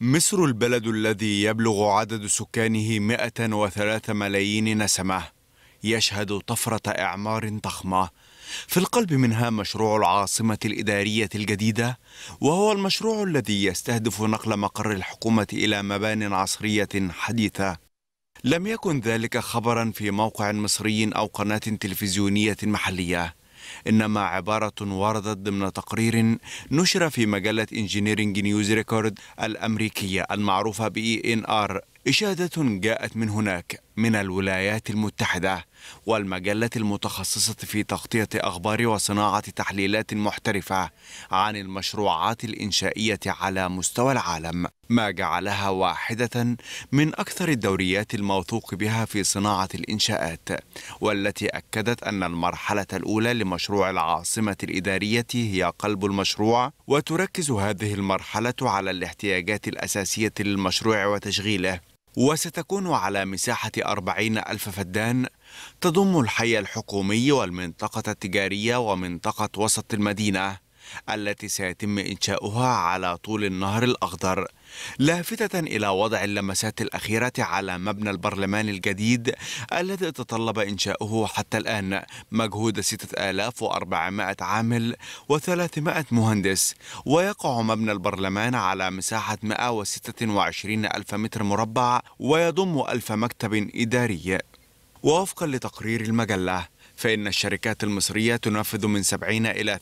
مصر البلد الذي يبلغ عدد سكانه 103 ملايين نسمة يشهد طفرة إعمار ضخمة في القلب منها مشروع العاصمة الإدارية الجديدة وهو المشروع الذي يستهدف نقل مقر الحكومة إلى مبان عصرية حديثة لم يكن ذلك خبرا في موقع مصري أو قناة تلفزيونية محلية إنما عبارة وردت ضمن تقرير نشر في مجلة إنجينيرينج نيوز ريكورد الأمريكية المعروفة بإي إن آر إشادة جاءت من هناك من الولايات المتحدة والمجلة المتخصصة في تغطية أخبار وصناعة تحليلات محترفة عن المشروعات الإنشائية على مستوى العالم ما جعلها واحدة من أكثر الدوريات الموثوق بها في صناعة الإنشاءات والتي أكدت أن المرحلة الأولى لمشروع العاصمة الإدارية هي قلب المشروع وتركز هذه المرحلة على الاحتياجات الأساسية للمشروع وتشغيله وستكون على مساحة أربعين ألف فدان تضم الحي الحكومي والمنطقة التجارية ومنطقة وسط المدينة التي سيتم إنشاؤها على طول النهر الأخضر لافتة إلى وضع اللمسات الأخيرة على مبنى البرلمان الجديد الذي تطلب إنشاؤه حتى الآن مجهود 6400 عامل و300 مهندس ويقع مبنى البرلمان على مساحة 126 ألف متر مربع ويضم ألف مكتب إداري ووفقا لتقرير المجلة فإن الشركات المصرية تنفذ من 70 إلى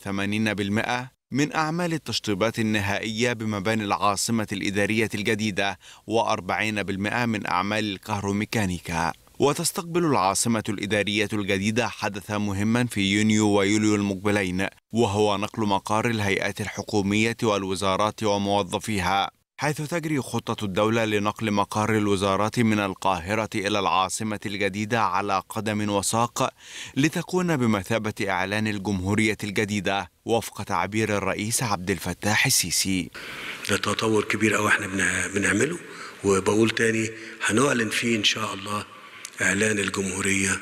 80% من أعمال التشطيبات النهائية بمباني العاصمة الإدارية الجديدة و40% من أعمال الكهروميكانيكا وتستقبل العاصمة الإدارية الجديدة حدثا مهما في يونيو ويوليو المقبلين وهو نقل مقار الهيئات الحكومية والوزارات وموظفيها حيث تجري خطة الدولة لنقل مقر الوزارات من القاهرة إلى العاصمة الجديدة على قدم وساق لتكون بمثابة إعلان الجمهورية الجديدة وفق تعبير الرئيس عبد الفتاح السيسي. ده تطور كبير قوي احنا بنعمله وبقول تاني هنعلن فيه إن شاء الله إعلان الجمهورية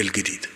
الجديدة.